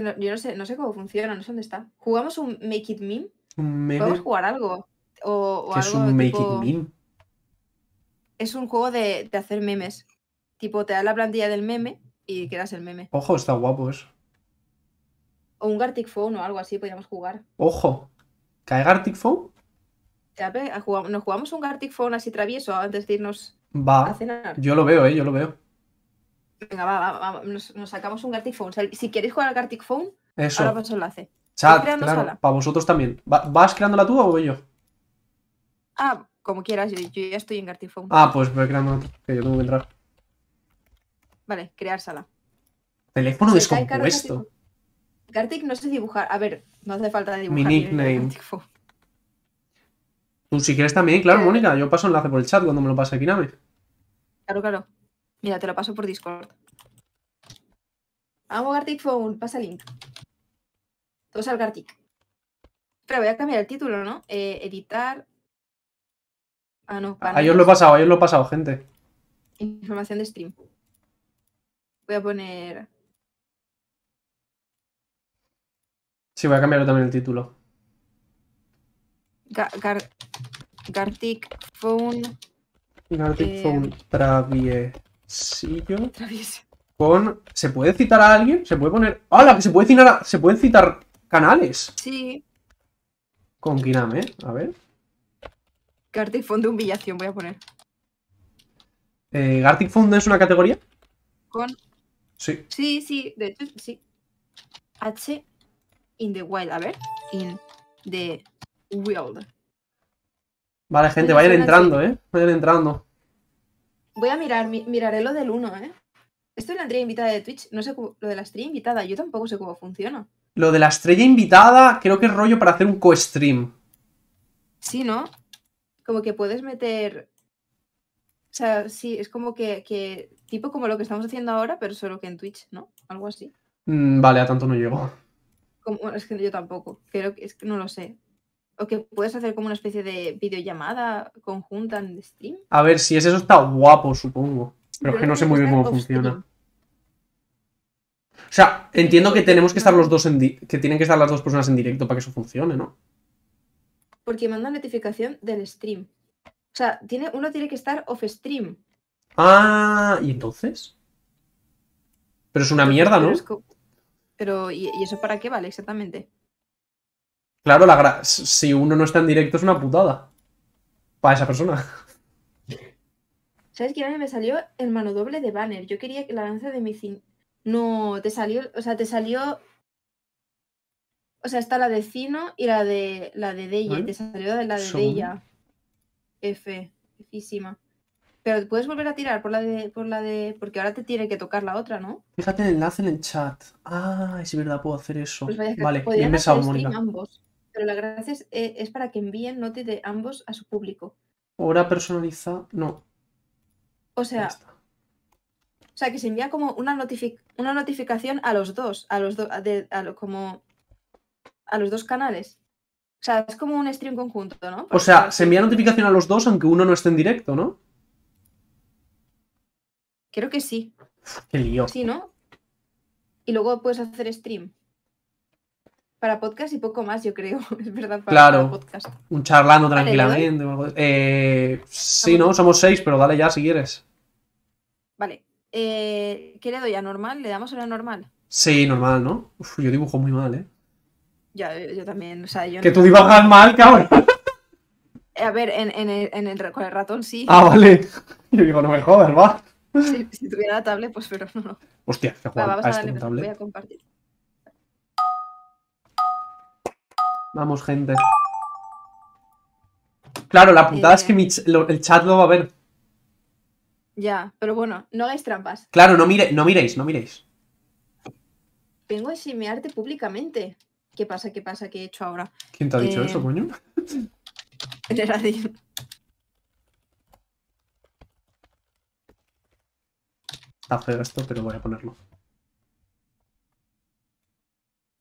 yo no sé, no sé cómo funciona, no sé dónde está. ¿Jugamos un Make It Meme? ¿Un meme? ¿Podemos jugar algo? O, ¿Qué es un Make It Meme? Es un juego de, de, hacer memes. Tipo, te da la plantilla del meme y creas el meme. Ojo, está guapo eso. O un Gartic Phone o algo así, podríamos jugar. Ojo, ¿cae Gartic Phone? ¿Nos jugamos un Gartic Phone así travieso antes de irnos Va. a cenar? Yo lo veo, eh, yo lo veo. Venga, va, va, Nos, sacamos un Gartic Phone. Si queréis jugar al Gartic Phone, ahora paso el enlace. Chat, claro, para vosotros también. ¿Vas creándola tú o yo? Ah, como quieras, yo, ya estoy en Gartic Phone. Ah, pues voy creando que yo tengo que entrar. Vale, crear sala. Teléfono descompuesto. Gartic no sé dibujar. A ver, no hace falta dibujar. Mi nickname. Tú si quieres también, claro, eh. Mónica. Yo paso enlace por el chat cuando me lo pase Kiname. Claro, claro. Mira, te lo paso por Discord. Amo Gartic Phone, pasa el link. Todos al Gartic. Pero voy a cambiar el título, ¿no? Eh, editar. Ah, no. Ahí os lo he pasado, ahí os lo he pasado, gente. Información de stream. Voy a poner. Sí, voy a cambiarlo también el título. Gartic Phone. Gartic eh, Phone Travie yo Con. ¿Se puede citar a alguien? ¿Se puede poner. ¡Hala! Que se puede citar. Se pueden citar canales. Sí. Con Kiname, ¿eh? A ver. Gartic Fund de humillación, voy a poner. Eh, ¿Gartic Fund es una categoría? Con. Sí. Sí, sí, de hecho, sí. H in the wild. A ver. In the wild. Vale, gente, vayan entrando, ¿eh? Vayan entrando. Voy a mirar, miraré lo del 1, ¿eh? Esto es la estrella invitada de Twitch, no sé cómo, lo de la estrella invitada, yo tampoco sé cómo funciona. Lo de la estrella invitada, creo que es rollo para hacer un co-stream. Sí, ¿no? Como que puedes meter. O sea, sí, es como que, Tipo como lo que estamos haciendo ahora, pero solo que en Twitch, ¿no? Algo así. Mm, vale, a tanto no llego. Como, es que yo tampoco. Creo que es que no lo sé. O que puedes hacer como una especie de videollamada conjunta en stream? A ver, si es eso está guapo, supongo. Pero, es que no sé muy bien cómo funciona. O sea, entiendo que tenemos que estar los dos que tienen que estar las dos personas en directo para que eso funcione, ¿no? Porque manda notificación del stream. O sea, tiene, uno tiene que estar off stream. Ah, ¿y entonces? Pero es una mierda, ¿no? Pero, ¿y eso para qué vale exactamente? Claro, la si uno no está en directo es una putada. Para esa persona. ¿Sabes qué? A mí me salió el mano doble de Banner? Yo quería que la lanza de mi cine. No, te salió... O sea, te salió... O sea, está la de Cino y la de la de Della. Te salió de la de Della. F. Físima. Pero puedes volver a tirar por la de. por la de. Porque ahora te tiene que tocar la otra, ¿no? Fíjate el enlace en el chat. Ah, es verdad, puedo hacer eso. Pues vale, bien me Mónica. Ambos. Pero la gracia es, eh, es para que envíen noti de ambos a su público. Hora personalizada, no. O sea, o sea, que se envía como una, una notificación a los dos, a los, dos como a los dos canales. O sea, es como un stream conjunto, ¿no? o sea, se envía notificación a los dos aunque uno no esté en directo, ¿no? Creo que sí. Qué lío. Sí, ¿no? Y luego puedes hacer stream para podcast y poco más, yo creo. Es verdad, para, claro, Un charlando tranquilamente. Eh, sí, ¿no? Somos seis, pero dale ya si quieres. Vale. Eh, ¿Qué le doy a normal? ¿Le damos a la normal? Sí, normal, ¿no? Uf, yo dibujo muy mal, ¿eh? Ya, eh, yo, también, o sea, yo Que tú dibujas mal, cabrón. A ver, en, en, el, con el ratón sí. Ah, vale. Yo digo, no me jodas, va. si, tuviera la tablet, pues pero no. Hostia, que va, vamos a, darle, voy a compartir. Vamos, gente. Claro, la putada es que eh. el chat lo va a ver. Ya, pero bueno, no hagáis trampas. Claro, no, mire, no miréis, no miréis. Vengo a simearte públicamente. ¿Qué pasa, qué pasa, qué he hecho ahora? ¿Quién te ha dicho eh, eso, coño? Está feo esto, pero voy a ponerlo.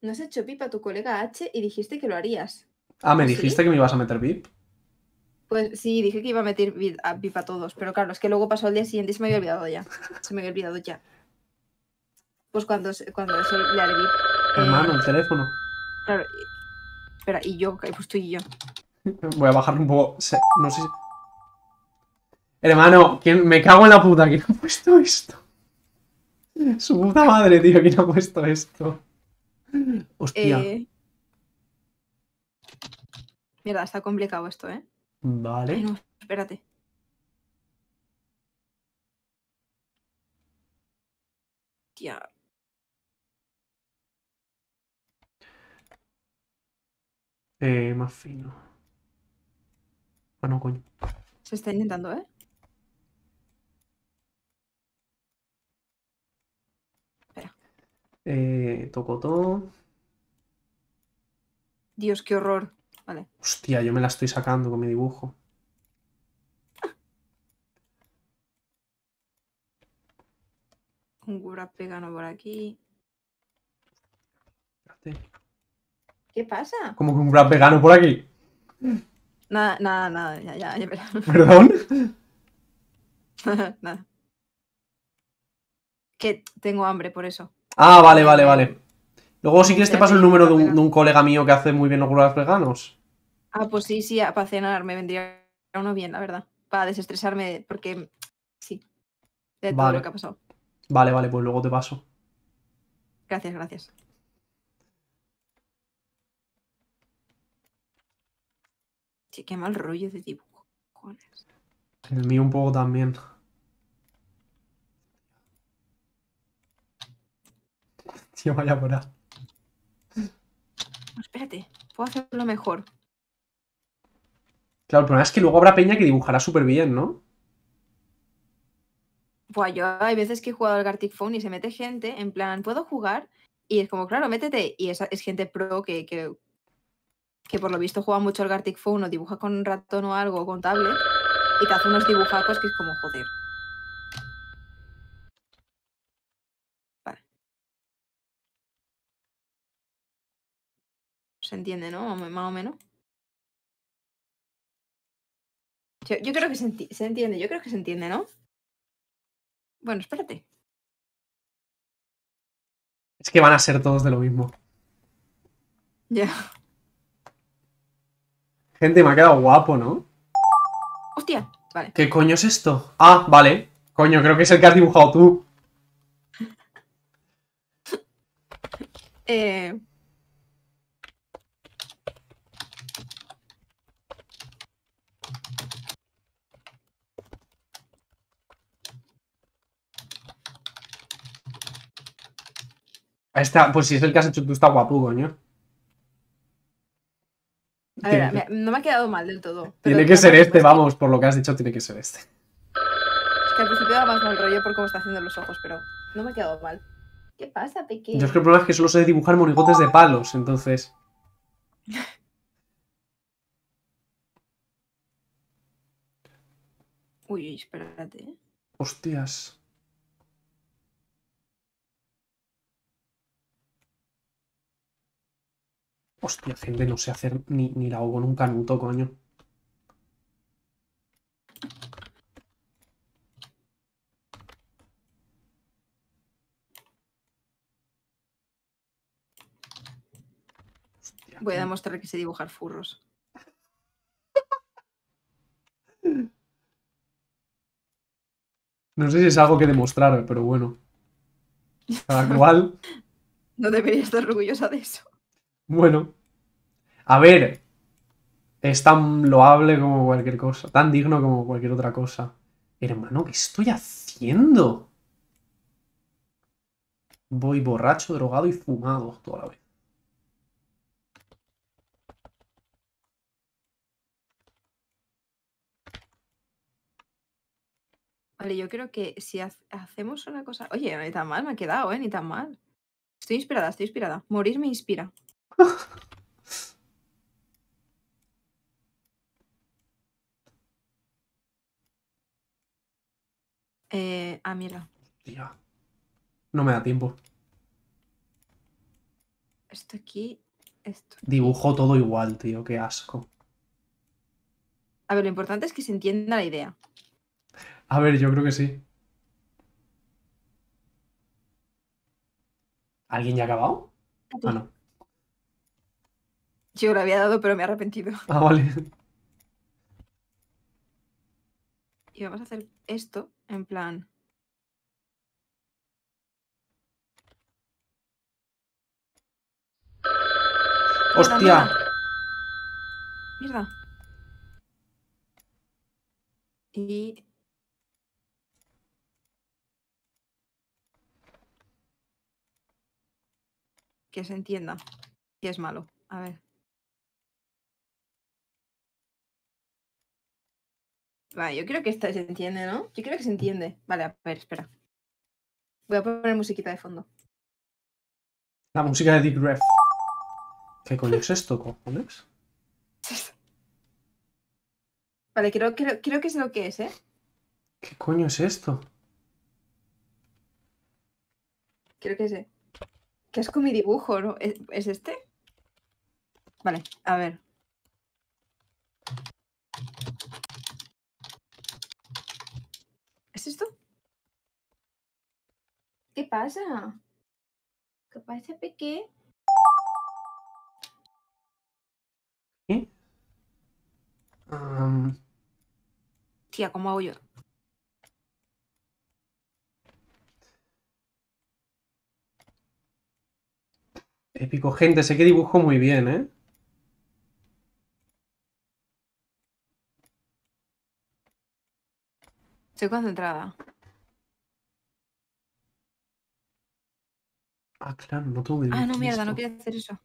¿No has hecho pipa a tu colega H y dijiste que lo harías? Ah, ¿me dijiste que me ibas a meter vip? Pues sí, dije que iba a meter vip a, todos, pero claro, es que luego pasó el día siguiente y se me había olvidado ya. Se me había olvidado ya. Pues cuando, cuando eso le haré eh, Hermano, el teléfono. Claro. Y, espera, y yo, pues tú y yo. Voy a bajar un poco. No sé Hermano, ¿quién? me cago en la puta. ¿Quién ha puesto esto? Su puta madre, tío, ¿quién ha puesto esto? Hostia. Eh, mierda, está complicado esto, ¿eh? Vale. espérate. Tía. Eh, más fino. Bueno, ah, coño. Se está intentando, ¿eh? Eh, todo. Dios, qué horror. Vale. Hostia, yo me la estoy sacando con mi dibujo. Un cura pegano por aquí. ¿Qué pasa? ¿Cómo que un gura vegano por aquí? Nada, nada, nada, ya, ya, ya. ¿Perdón? nada. Que tengo hambre por eso. Ah, vale, vale, vale. Luego, si quieres, te paso el número de un, colega mío que hace muy bien los gulags veganos. Ah, pues sí, sí, para cenar me vendría uno bien, la verdad. Para desestresarme, porque sí, de todo vale. lo que ha pasado. Vale, vale, pues luego te paso. Gracias, gracias. Sí, qué mal rollo de dibujo. El mío un poco también. Yo vaya por Espérate, puedo hacerlo mejor. Claro, el problema es que luego habrá peña que dibujará súper bien, ¿no? Pues yo hay veces que he jugado al Gartic Phone y se mete gente, en plan, ¿puedo jugar? Y es como, claro, métete. Y es, es gente pro que, que, que, por lo visto juega mucho al Gartic Phone o dibuja con ratón o algo, con tablet, y te hace unos dibujacos que es como, joder. Se entiende, ¿no? Más o menos. Yo, creo que se, entiende, yo creo que se entiende, ¿no? Bueno, espérate. Es que van a ser todos de lo mismo. Ya. Gente, me ha quedado guapo, ¿no? Hostia, vale. ¿Qué coño es esto? Ah, vale. Coño, creo que es el que has dibujado tú. eh... Está, pues si es el que has hecho tú, está guapo, coño. A ver, no me ha quedado mal del todo. Tiene que ser este, vamos, por lo que has dicho, tiene que ser este. Es que al principio daba más mal rollo por cómo está haciendo los ojos, pero no me ha quedado mal. ¿Qué pasa, pequeño? Yo es que el problema es que solo sé dibujar morigotes de palos, entonces. Uy, espérate. ¿eh? Hostias. Hostia, gente, no sé hacer ni, la hago nunca un canuto, coño. Voy a demostrar que sé dibujar furros. No sé si es algo que demostrar, pero bueno. Cada cual. No debería estar orgullosa de eso. Bueno. A ver. Es tan loable como cualquier cosa. Tan digno como cualquier otra cosa. Hermano, ¿qué estoy haciendo? Voy borracho, drogado y fumado toda la vez. Vale, yo creo que si hacemos una cosa... Oye, ni tan mal me ha quedado, ¿eh? Ni tan mal. Estoy inspirada, estoy inspirada. Morir me inspira. Eh, ah, mira. No me da tiempo. Esto aquí. Esto. Dibujo todo igual, tío. Qué asco. A ver, lo importante es que se entienda la idea. A ver, yo creo que sí. ¿Alguien ya ha acabado? Ah, no. Yo lo había dado, pero me he arrepentido. Ah, vale. Y vamos a hacer esto en plan... ¡Hostia! Mierda. Y... Que se entienda. Que es malo. A ver. Vale, yo creo que esta se entiende, ¿no? Yo creo que se entiende. Vale, a ver, espera. Voy a poner musiquita de fondo. La música de Deep Breath. ¿Qué coño es esto, cojones? Vale, creo, creo, creo que es lo que es, ¿eh? ¿Qué coño es esto? Creo que sé. ¿Qué es con mi dibujo, no? ¿Es, ¿Es este? Vale, a ver. esto? ¿Qué pasa? ¿Qué pasa, Peque? ¿Qué? Tía, ¿cómo hago yo? Épico, gente, sé que dibujo muy bien, ¿eh? Estoy concentrada. Ah, claro, no tengo Ah, no, mierda, no quiero hacer eso.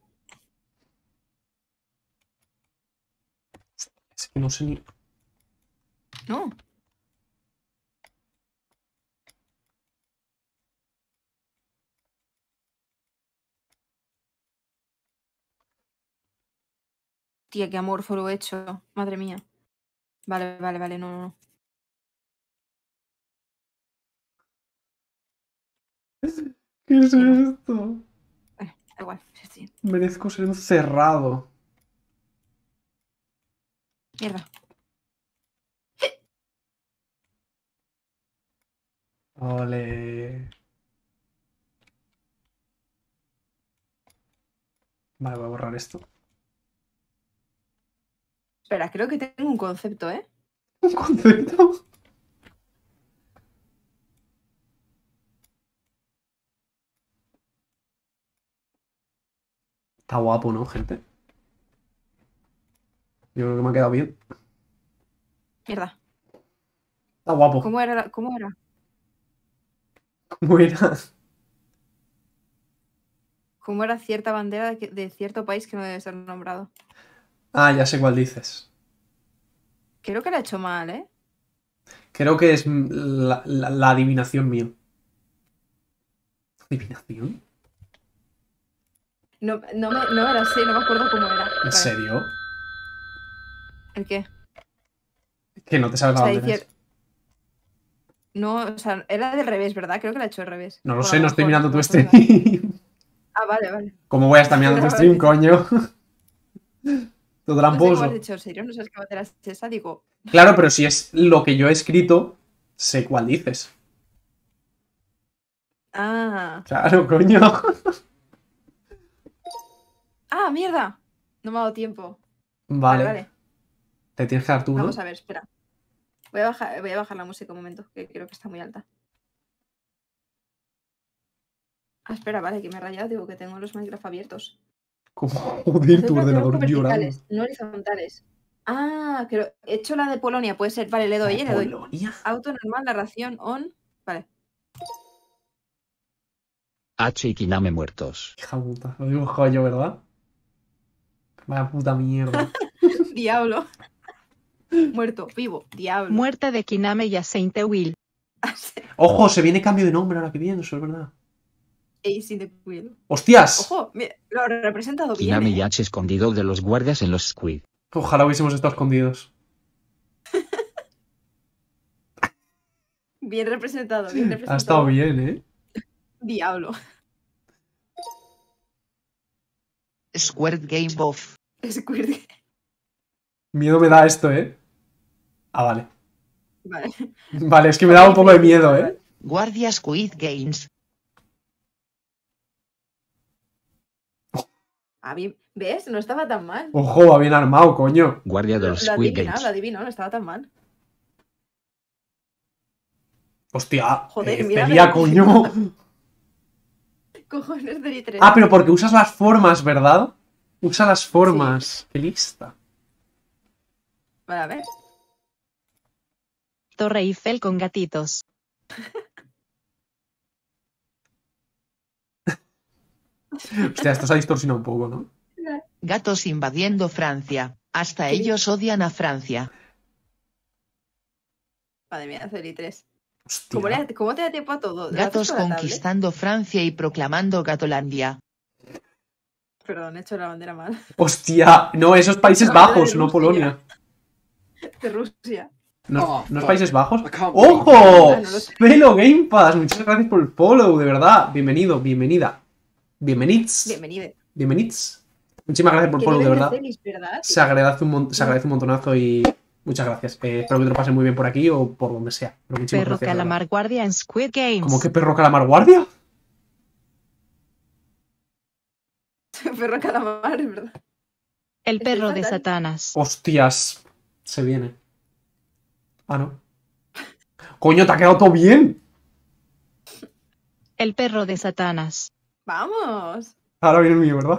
Es que no sé ni. No. Tía, qué amorfo lo he hecho. Madre mía. Vale, vale, vale, no, no, no. ¿Qué es esto? Bueno, igual, Merezco ser encerrado. Mierda. Ole. Vale, voy a borrar esto. Espera, creo que tengo un concepto, ¿eh? ¿Un concepto? Está guapo, ¿no, gente? Yo creo que me ha quedado bien. Mierda. Está guapo. ¿Cómo era? ¿Cómo era? ¿Cómo era? cierta bandera de cierto país que no debe ser nombrado? Ah, ya sé cuál dices. Creo que la he hecho mal, ¿eh? Creo que es la, la, la adivinación mía. ¿Adivinación? No, no, me, no era así, no me acuerdo cómo era. ¿En serio? ¿El qué? Que no te sabes No, o sea, era del revés, ¿verdad? Creo que la he hecho al revés. No lo sé, no estoy mirando tu stream. ah, vale, vale. ¿Cómo voy a estar mirando tu stream, coño? Todo tramposo. No sé dicho, ¿en serio? ¿No sabes qué a esa? Digo... Claro, pero si es lo que yo he escrito, sé cuál dices. Ah. Claro, coño. ¡Ah, mierda! No me ha dado tiempo. Vale. Vale, Te tienes que dar tú, Vamos a ver, espera. Voy a, bajar, voy a bajar la música un momento, que creo que está muy alta. Ah, espera, vale, que me he rayado. Digo que tengo los Minecraft abiertos. ¿Cómo? Joder, tu ordenador llorando. No horizontales. Ah, pero He hecho la de Polonia, puede ser. Vale, le doy, eh, le doy. Polonia? Auto normal, narración on. Vale. H y Kiname muertos. Hija puta, lo mismo yo, ¿verdad? Vaya puta mierda. Diablo. Muerto, vivo, diablo. Muerte de Kiname y Saint Will. Ojo, se viene cambio de nombre ahora que eso es verdad. Asainte Will. ¡Hostias! Ojo, lo ha representado bien. Kiname y ¿eh? Yache escondido de los guardias en los Squid. Ojalá hubiésemos estado escondidos. bien representado, bien representado. Ha estado bien, ¿eh? Diablo. Squared Game Buff. Squirty. Miedo me da esto, ¿eh? Ah, vale. Vale. Vale, es que me da un poco de miedo, ¿eh? Guardia Squid Games. A ¿ves? No estaba tan mal. Ojo, va bien armado, coño. Guardia de los Squid Games. Lo adivino, no estaba tan mal. Hostia, Joder, eh, mira, coño. Cojones de Ah, pero porque usas las formas, ¿verdad? Usa las formas. Qué lista. Para a ver. Torre Eiffel con gatitos. Hostia, esto se ha distorsionado un poco, ¿no? Gatos invadiendo Francia. Hasta ellos odian a Francia. Madre mía, Celi 3. ¿Cómo, ¿Cómo te da tiempo a todo? Gatos conquistando Francia y proclamando Gatolandia. Perdón, he hecho la bandera mal. Hostia, no, esos Países Bajos, no Polonia. De Rusia. ¿No, oh, ¿no es Países Bajos? ¡Ojo! Pelo ah, Game Pass, muchas gracias por el follow, de verdad. Bienvenido, bienvenida. Bienvenids. Bienvenide. Bienvenids. Muchísimas gracias por el follow, de verdad. Se, agradece un se agradece un montonazo y muchas gracias. Eh, espero que te lo pasen muy bien por aquí o por donde sea. Pero perro gracias, Calamar Guardia en Squid Games. ¿Cómo que perro Calamar Guardia? perro calamar, verdad. El perro de Satanás. Hostias. Se viene. Ah, no. Coño, te ha quedado todo bien. El perro de Satanás. Vamos. Ahora viene el mío, ¿verdad?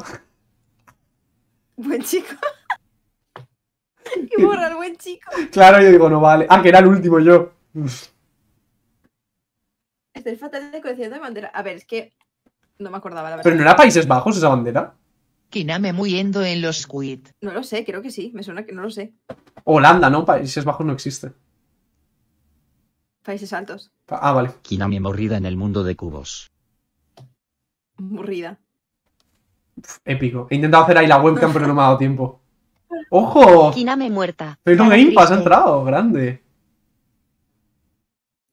Buen chico. y borra el buen chico. Claro, yo digo, no vale. Ah, que era el último yo. Este es fatal de colección de bandera. A ver, es que no me acordaba, la verdad. ¿Pero no era Países Bajos esa bandera? Kiname muriendo en los squid. No lo sé, creo que sí. Me suena que no lo sé. Holanda, ¿no? Países Bajos no existe. Países Altos. Ah, vale. Kiname morrida en el mundo de cubos. Morrida. Épico. He intentado hacer ahí la webcam, pero no me ha dado tiempo. ¡Ojo! Kiname muerta. Pero Game Pass ha entrado, grande.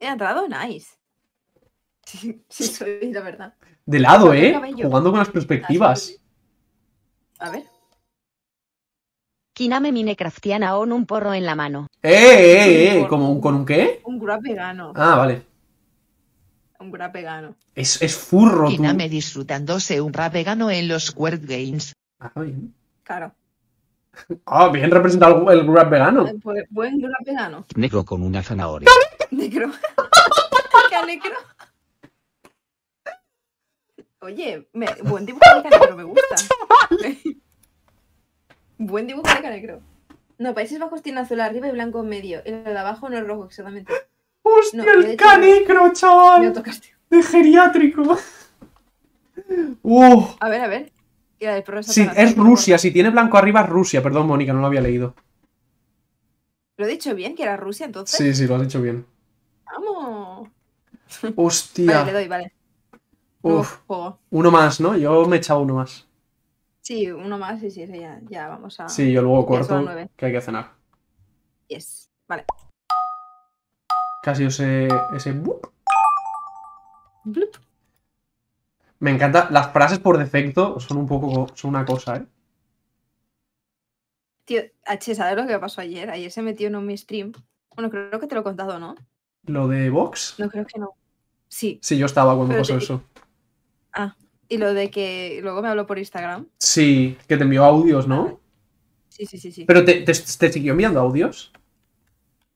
He entrado, nice. Sí, sí, soy, la verdad. De lado, ¿eh? Jugando con las perspectivas. A ver. Kiname Minecraftiana on un porro en la mano. ¡Eh, eh, eh! eh ¿Con un qué? Un grab vegano. Ah, vale. Un grab vegano. Es, es furro, tú. Kiname disfrutándose un grab vegano en los word Games. Ah, bien. Claro. Ah, bien representado el, grab vegano. Eh, pues, buen grab vegano. Negro con una zanahoria. Negro. ¿Qué negro? Oye, buen dibujo de canecro, me gusta. buen dibujo de canecro. No, Países Bajos tiene azul arriba y blanco en medio. Y de abajo no es rojo, exactamente. ¡Hostia, pues el canecro, chaval! Este. De geriátrico. Wow. A ver, a ver. sí, es Rusia. Si tiene blanco arriba, es Rusia. Perdón, Mónica, no lo había leído. ¿Lo he dicho bien? ¿Que era Rusia entonces? Sí, sí, lo has dicho bien. ¡Vamos! ¡Hostia! Vale, le doy, vale. Uf, uno más, ¿no? Yo me he echado uno más. Sí, uno más sí, sí, ya, vamos a. Sí, yo luego corto que hay que cenar. Yes, vale. Casi ese. ese. Me encanta. Las frases por defecto son un poco. son una cosa, ¿eh? Tío, H, ¿sabes lo que pasó ayer? Ayer se metió en un stream. Bueno, creo que te lo he contado, ¿no? ¿Lo de Vox? No, creo que no. Sí. Sí, yo estaba cuando pasó eso. Ah, y lo de que luego me habló por Instagram. Sí, que te envió audios, ¿no? Sí, sí, sí, sí. ¿Pero te, siguió enviando audios?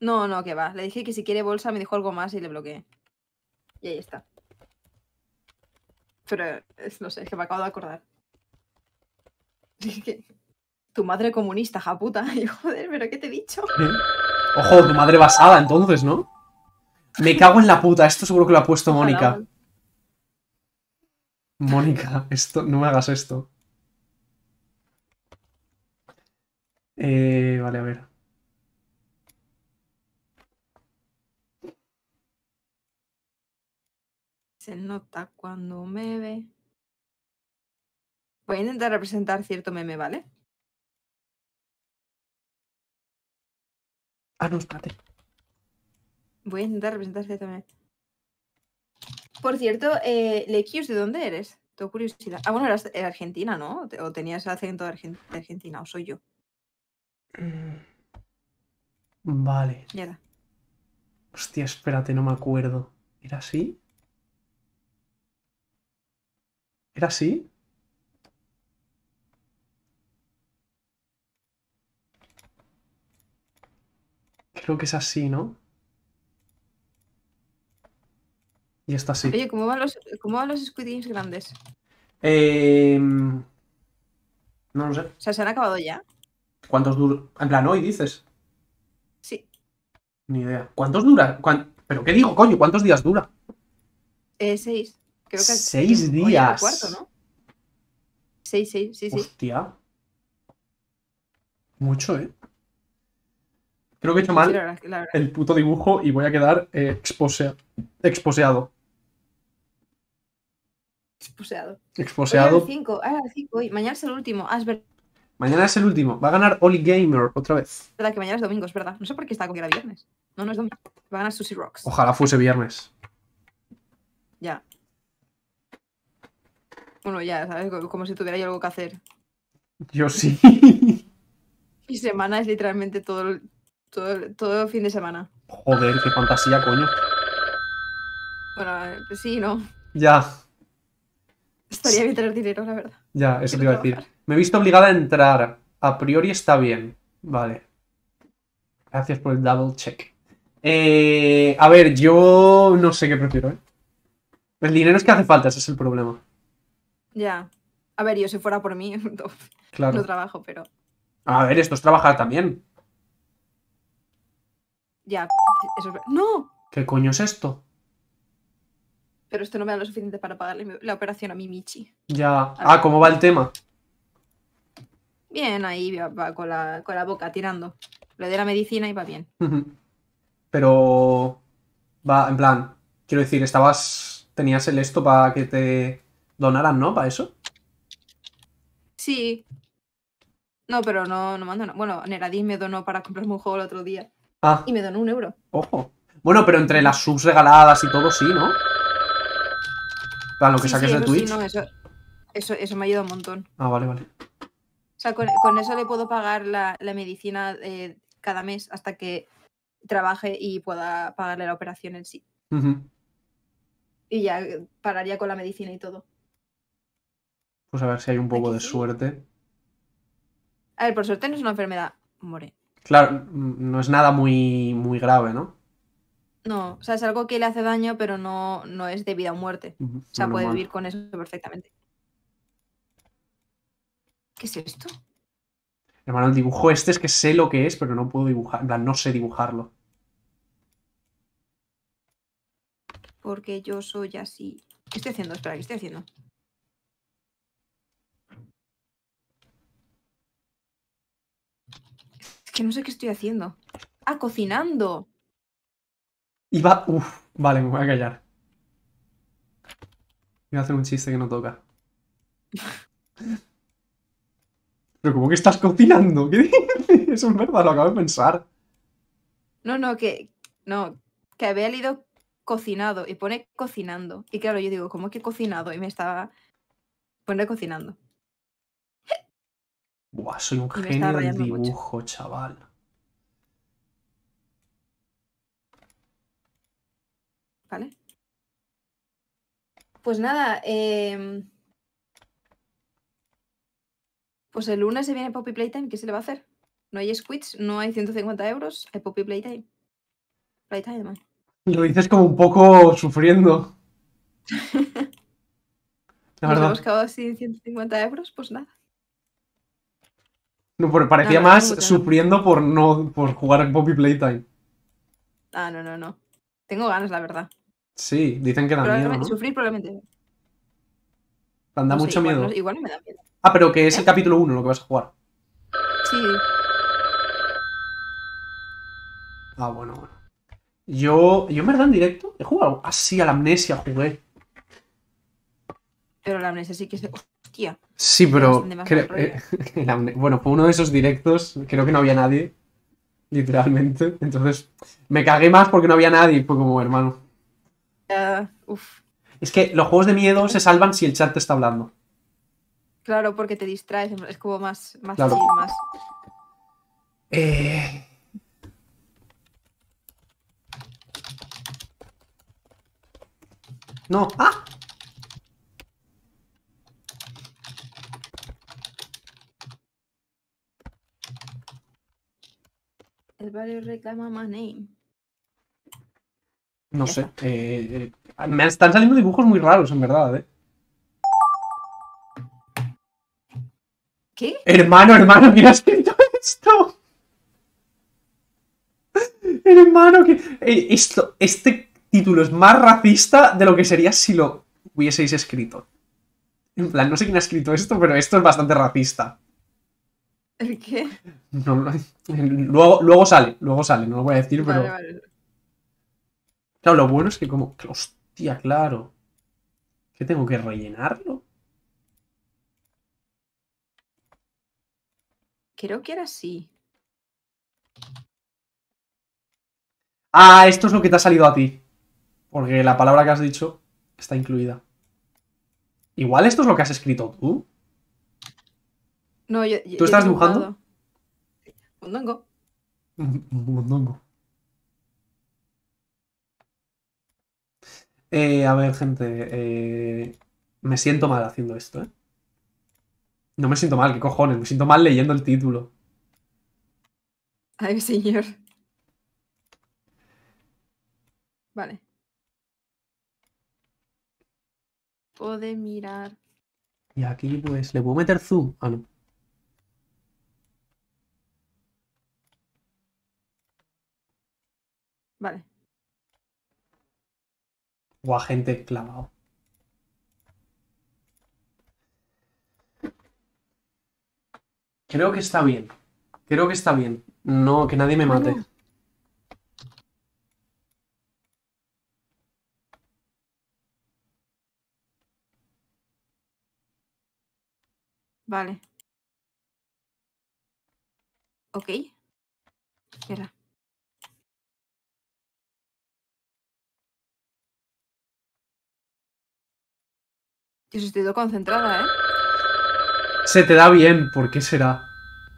No, no, que va. Le dije que si quiere bolsa me dijo algo más y le bloqueé. Y ahí está. Pero no sé, es que me acabo de acordar. tu madre comunista, japuta. Y joder, ¿pero qué te he dicho? ¿Eh? Ojo, tu madre basada entonces, ¿no? Me cago en la puta, esto seguro que lo ha puesto Mónica. Mónica, esto, no me hagas esto. Eh, vale, a ver. Se nota cuando me ve. Voy a intentar representar cierto meme, ¿vale? Ah, no, espérate. Voy a intentar representar cierto meme. Por cierto, eh, Lequius, ¿de dónde eres? Tengo curiosidad. Ah, bueno, eras Argentina, ¿no? O tenías acento de, Argentina, o soy yo. Mm, vale. Ya Hostia, espérate, no me acuerdo. ¿Era así? ¿Era así? Creo que es así, ¿no? Y está sí. Oye, ¿cómo van los, cómo los grandes? Em, no lo sé. O sea, ¿se han acabado ya? ¿Cuántos duran? En plan, hoy dices. Sí. Ni idea. ¿Cuántos dura? ¿Pero qué digo, coño? ¿Cuántos días dura? Eh, seis. Creo que seis días. Oye, cuarto, ¿no? Seis, seis, sí, sí. Hostia. Mucho, ¿eh? Creo que he hecho mal el puto dibujo y voy a quedar eh, exposeado. Exposeado. Exposeado. Hoy 5, ah, hoy. Mañana es el último. Ah, es Mañana es el último. Va a ganar Oli Gamer otra vez. Es verdad que mañana es domingo, es verdad. No sé por qué está con que era viernes. No, no es domingo. Va a ganar Susie Rocks. Ojalá fuese viernes. Ya. Bueno, ya, ¿sabes? Como si tuviera yo algo que hacer. Yo sí. Mi semana es literalmente todo, todo, todo fin de semana. Joder, qué fantasía, coño. Bueno, sí, ¿no? Ya. Estaría bien tener dinero, la verdad. Ya, eso te iba a decir. Me he visto obligada a entrar. A priori está bien. Vale. Gracias por el double check. Eh, a ver, yo no sé qué prefiero, ¿eh? El dinero es que hace falta, ese es el problema. Ya. A ver, yo si fuera por mí, claro. no trabajo, pero. A ver, esto es trabajar también. Ya, eso ¡No! ¿Qué coño es esto? pero esto no me da lo suficiente para pagarle la operación a mi Michi. Ya. Ah, ¿cómo va el tema? Bien, ahí va, con, la, boca tirando. Le doy la medicina y va bien. Pero va, en plan, quiero decir, estabas. Tenías el esto para que te donaran, ¿no? ¿Para eso? Sí. No, pero no, no mando. Bueno, Neradín me donó para comprarme un juego el otro día. Ah. Y me donó un euro. Ojo. Bueno, pero entre las subs regaladas y todo, sí, ¿no? Claro, lo que saques de Twitch. eso, eso, eso, me ayuda un montón. Ah, vale, vale. O sea, con, eso le puedo pagar la, medicina eh, cada mes hasta que trabaje y pueda pagarle la operación en sí. Y ya eh, pararía con la medicina y todo. Pues a ver si hay un poco de suerte. A ver, por suerte no es una enfermedad, more. Claro, no es nada muy, muy grave, ¿no? No, o sea, es algo que le hace daño, pero no, no es de vida o muerte. O sea, puede vivir con eso perfectamente. ¿Qué es esto? Hermano, el dibujo este es que sé lo que es, pero no puedo dibujar. no sé dibujarlo. Porque yo soy así. ¿Qué estoy haciendo? Espera, ¿qué estoy haciendo? Es que no sé qué estoy haciendo. ¡Ah, cocinando! Y va... Uf, vale, me voy a callar. Voy a hacer un chiste que no toca. Pero como que estás cocinando? ¿Qué dices? Eso es verdad, lo acabo de pensar. No, no, que... No, que había leído cocinado y pone cocinando. Y claro, yo digo, ¿cómo que cocinado? Y me estaba... Pone cocinando. Buah, soy un genio del dibujo, chaval. ¿Vale? Pues nada, em, pues el lunes se viene Poppy Playtime, ¿qué se le va a hacer? No hay squids, no hay 150 euros, hay Poppy Playtime. Playtime, Lo dices como un poco sufriendo. La verdad. hemos 150 euros, pues nada. No, pero parecía más sufriendo por no por jugar a Poppy Playtime. Ah, no, no, no. Tengo ganas, la verdad. Sí, dicen que da miedo. ¿no? Sufrir probablemente. Dan mucho miedo. igual me da miedo. Ah, pero que es el capítulo 1 lo que vas a jugar. Sí. Ah, bueno, bueno. Yo, yo he dado en directo he jugado así a la amnesia, jugué. Pero la amnesia sí que es de... Hostia. Sí, pero... Bueno, fue uno de esos directos, creo que no había nadie, literalmente. Entonces me cagué más porque no había nadie, fue como, hermano. Es que los juegos de miedo se salvan si el chat te está hablando. Claro, porque te distraes, es como más. más, más... Eh. No, ¡ah! El barrio reclama más name. No sé. Eh, eh, me están saliendo dibujos muy raros, en verdad, ¿eh? ¿Qué? Hermano, hermano, ¿quién ha escrito esto? hermano, que. Eh, esto, este título es más racista de lo que sería si lo hubieseis escrito. En plan, no sé quién ha escrito esto, pero esto es bastante racista. ¿El qué? luego, luego sale, luego sale, no lo voy a decir, pero. Claro, lo bueno es que como... Hostia, claro. Que tengo que rellenarlo? Creo que era así. Ah, esto es lo que te ha salido a ti. Porque la palabra que has dicho está incluida. Igual esto es lo que has escrito tú. No, yo. ¿Tú estás dibujando? Mondongo. Mondongo. Eh, a ver, gente, eh, me siento mal haciendo esto, ¿eh? No me siento mal, qué cojones, me siento mal leyendo el título. Ay, señor. Vale. Puede mirar. Y aquí, pues, ¿le puedo meter zoom? Ah, no. Vale o agente clavado. Creo que está bien. Creo que está bien. No, que nadie me mate. Vale. Ok. Espera. Yo estoy todo concentrada, ¿eh? Se te da bien, ¿por qué será?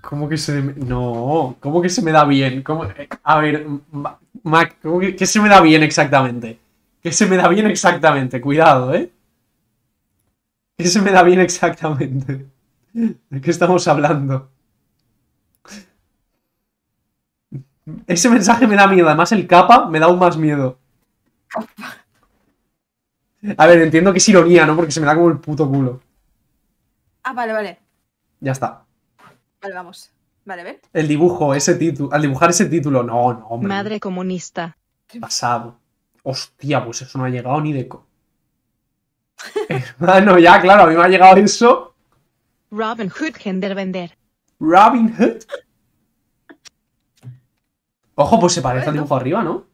¿Cómo que se me... No, ¿cómo que se me da bien? ¿Cómo... Eh, a ver, Mac, que... ¿qué se me da bien exactamente? ¿Qué se me da bien exactamente? Cuidado, ¿eh? ¿Qué se me da bien exactamente? ¿De qué estamos hablando? Ese mensaje me da miedo, además el capa me da aún más miedo. A ver, entiendo que es ironía, ¿no? Porque se me da como el puto culo. Ah, vale, vale. Ya está. Vale, vamos. Vale, ver. El dibujo, ese título. Al dibujar ese título, no, no, hombre. Madre comunista. Pasado. Hostia, pues eso no ha llegado ni de. Co Hermano, ya, claro, a mí me ha llegado eso. Robin Hood vender. Robin Hood. Ojo, pues se parece al dibujo arriba, ¿no?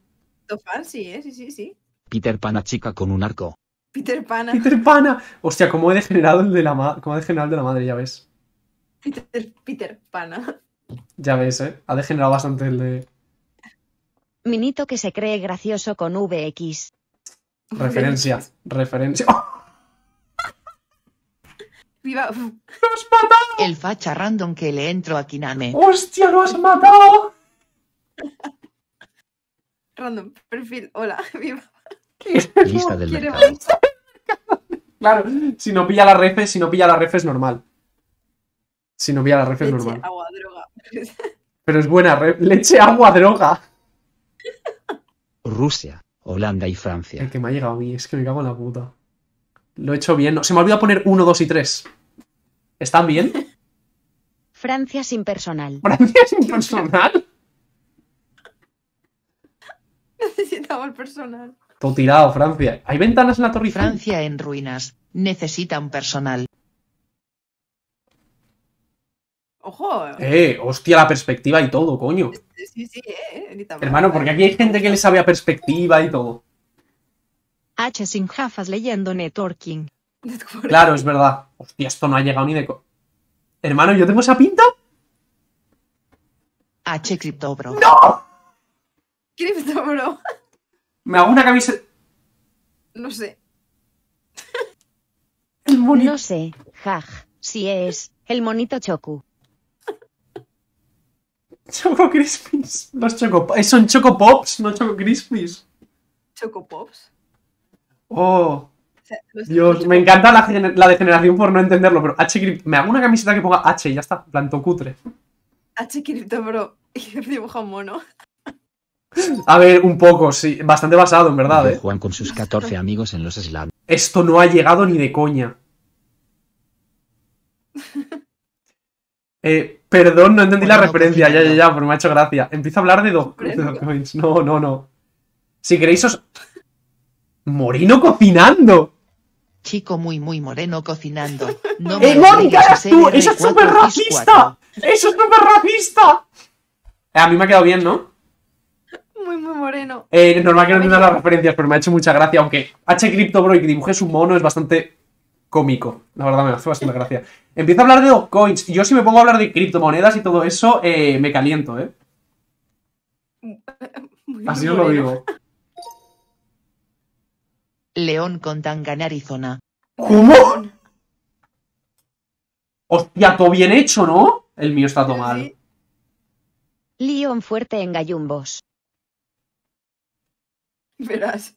Total, sí, ¿eh? sí, sí, sí. Peter Pana chica con un arco. Peter Pana. Peter Pana. Hostia, cómo he degenerado el de la, cómo he degenerado el de la madre, ya ves. Peter, Peter Pana. Ya ves, ¿eh? Ha degenerado bastante el de... Minito que se cree gracioso con VX. Referencia, referencia. ¡Viva! ¡Lo has matado! El facha random que le entro a Kiname. ¡Hostia, lo has matado! random, perfil, hola, viva. Lista del Claro, si no pilla la ref, si no pilla la ref es normal. Si no pilla la ref es normal. droga. Pero es buena ref. Leche, agua, droga. Rusia, Holanda y Francia. El que me ha llegado a mí, es que me cago en la puta. Lo he hecho bien. No, se me olvidado poner 1, 2 y 3. ¿Están bien? Francia sin personal. ¿Francia sin personal? Necesitaba el personal. Todo tirado, Francia. ¿Hay ventanas en la Torre Francia en ruinas. necesita un personal. Ojo. Eh, hostia, la perspectiva y todo, coño. Sí, sí, eh. eh Hermano, porque eh. aquí hay gente que le sabe a perspectiva y todo. H sin jafas leyendo networking. Claro, es verdad. Hostia, esto no ha llegado ni de... Co Hermano, ¿yo tengo esa pinta? H criptobro. ¡No! Criptobro. Me hago una camiseta. No sé. El No sé, Jaj. Si es el monito choco Choco Crispies. Los Choco Son Choco Pops, no Choco Crispies. Choco Pops. Oh. Dios, me encanta la, la, degeneración por no entenderlo, pero H me hago una camiseta que ponga H y ya está, planto cutre. H Crypto, bro. Y dibuja un mono. A ver, un poco, sí. Bastante basado, en verdad, ¿eh? Juan con sus 14 amigos en los Esto no ha llegado ni de coña. Eh, perdón, no entendí la referencia. ya, ya, ya, pero pues me ha hecho gracia. Empieza a hablar de, dos. No, no, no. Si queréis os... Moreno cocinando. Chico muy, muy moreno cocinando. No ¡Eh, tú! ¡Eso es súper racista! ¡Eso eh, es súper racista! a mí me ha quedado bien, ¿no? muy, muy moreno. Eh, normal que no las referencias, pero me ha hecho mucha gracia. Aunque H. Crypto Bro y que dibuje su mono es bastante cómico. La verdad me hace bastante gracia. Empieza a hablar de Y Yo si me pongo a hablar de criptomonedas y todo eso, eh, me caliento, ¿eh? Así os lo digo. León con Tangan, Arizona. ¿Cómo? Hostia, todo bien hecho, ¿no? El mío está todo mal. León fuerte en gallumbos. Verás.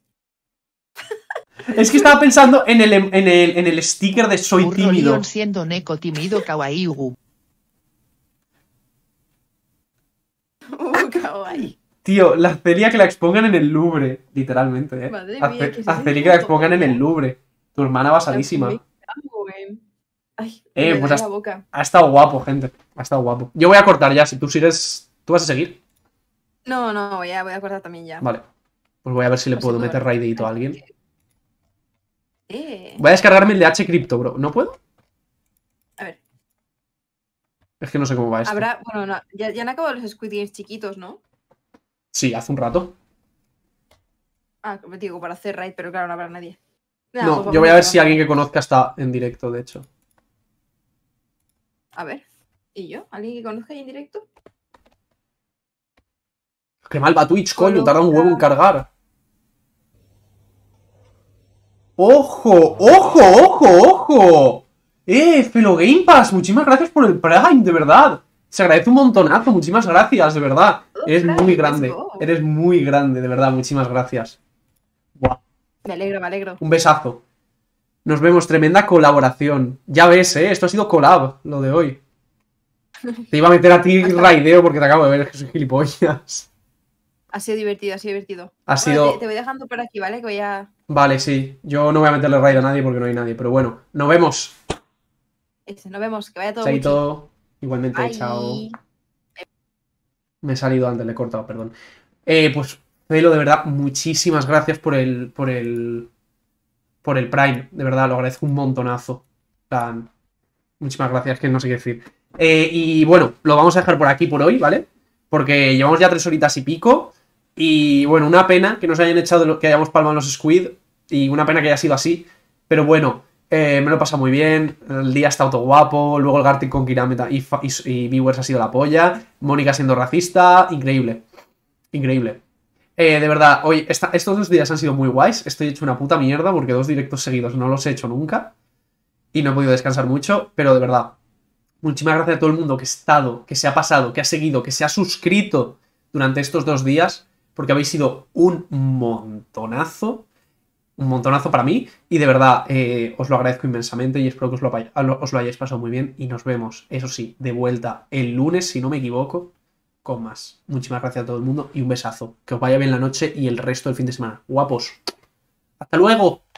Es que estaba pensando en el, en el, en el sticker de Soy tímido. siendo Neko tímido kawaii. Uh, kawaii. Tío, la celia que la expongan en el Louvre, literalmente, ¿eh? Madre mía, la celia que la expongan en el Louvre. Tu hermana basadísima. Eh. Ay, eh, pues ha estado guapo, gente. Ha estado guapo. Yo voy a cortar ya, si tú sigues. ¿Tú vas a seguir? No, no, voy a cortar también ya. Vale. Pues voy a ver si le puedo meter raidito a alguien. Eh. Voy a descargarme el de H Crypto, bro. ¿No puedo? A ver. Es que no sé cómo va esto. Habrá, bueno, ya, han acabado los Squid Games chiquitos, ¿no? Sí, hace un rato. Ah, me digo, para hacer raid, pero claro, no habrá nadie. no, pues yo voy a ver si alguien que conozca está en directo, de hecho. A ver. ¿Y yo? ¿Alguien que conozca ahí en directo? Qué mal va Twitch, coño, tarda un huevo en cargar. ¡Ojo! ¡Ojo! ¡Ojo! ¡Ojo! ¡Eh, Felo Game Pass! Muchísimas gracias por el Prime, de verdad. Se agradece un montonazo, muchísimas gracias, de verdad. Oh, Eres muy grande. Oh. Eres muy grande, de verdad, muchísimas gracias. Buah. Me alegro, me alegro. Un besazo. Nos vemos, tremenda colaboración. Ya ves, ¿eh? Esto ha sido collab, lo de hoy. Te iba a meter a ti raideo porque te acabo de ver, que soy gilipollas. Ha sido divertido, ha sido divertido. te, voy dejando por aquí, ¿vale? Que voy a... Vale, sí. Yo no voy a meterle raid a nadie porque no hay nadie. Pero bueno, nos vemos. nos vemos. Que vaya todo. Chaito. Igualmente, chao. Me he salido antes, le he cortado, perdón. Eh, pues, Celo, de verdad, muchísimas gracias por el, por el. por el Prime. De verdad, lo agradezco un montonazo. Tan... Muchísimas gracias, que no sé qué decir. Eh, y bueno, lo vamos a dejar por aquí por hoy, ¿vale? Porque llevamos ya tres horitas y pico. Y bueno, una pena que nos hayan echado, lo, que hayamos palmado los Squid. Y una pena que haya sido así. Pero bueno, eh, me lo he pasado muy bien. El día está auto guapo. Luego el Gartic con Kirameta y, y, Viewers ha sido la polla. Mónica siendo racista. Increíble. Increíble. Eh, de verdad, hoy estos dos días han sido muy guays. Estoy hecho una puta mierda porque dos directos seguidos no los he hecho nunca. Y no he podido descansar mucho. Pero de verdad, muchísimas gracias a todo el mundo que ha estado, que se ha pasado, que ha seguido, que se ha suscrito durante estos dos días porque habéis sido un montonazo, un montonazo para mí, y de verdad eh, os lo agradezco inmensamente y espero que os lo, os lo hayáis pasado muy bien y nos vemos, eso sí, de vuelta el lunes, si no me equivoco, con más. Muchísimas gracias a todo el mundo y un besazo. Que os vaya bien la noche y el resto del fin de semana. Guapos. Hasta luego.